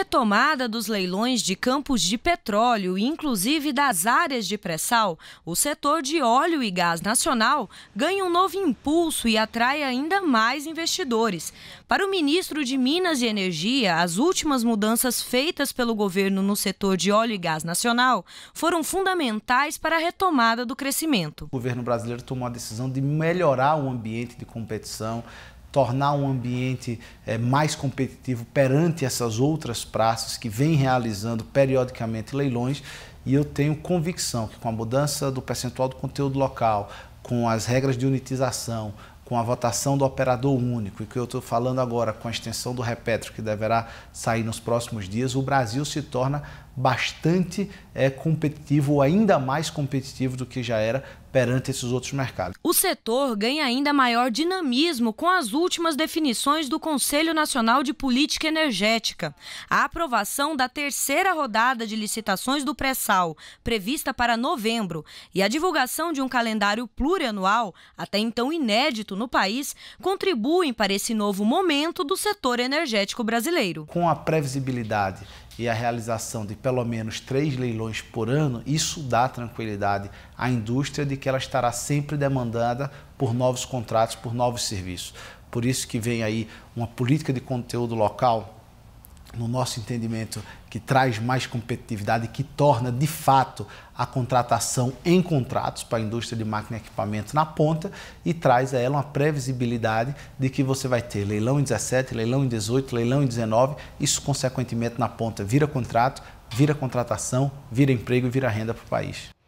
retomada dos leilões de campos de petróleo, inclusive das áreas de pré-sal, o setor de óleo e gás nacional ganha um novo impulso e atrai ainda mais investidores. Para o ministro de Minas e Energia, as últimas mudanças feitas pelo governo no setor de óleo e gás nacional foram fundamentais para a retomada do crescimento. O governo brasileiro tomou a decisão de melhorar o ambiente de competição tornar um ambiente é, mais competitivo perante essas outras praças que vêm realizando periodicamente leilões. E eu tenho convicção que com a mudança do percentual do conteúdo local, com as regras de unitização, com a votação do operador único, e que eu estou falando agora com a extensão do Repetro, que deverá sair nos próximos dias, o Brasil se torna bastante é, competitivo, ou ainda mais competitivo do que já era perante esses outros mercados. O setor ganha ainda maior dinamismo com as últimas definições do Conselho Nacional de Política Energética. A aprovação da terceira rodada de licitações do pré-sal, prevista para novembro, e a divulgação de um calendário plurianual, até então inédito no país, contribuem para esse novo momento do setor energético brasileiro. Com a previsibilidade e a realização de pelo menos três leilões por ano, isso dá tranquilidade à indústria de que ela estará sempre demandada por novos contratos, por novos serviços. Por isso que vem aí uma política de conteúdo local no nosso entendimento, que traz mais competitividade, que torna de fato a contratação em contratos para a indústria de máquina e equipamento na ponta e traz a ela uma previsibilidade de que você vai ter leilão em 17, leilão em 18, leilão em 19, isso consequentemente na ponta vira contrato, vira contratação, vira emprego e vira renda para o país.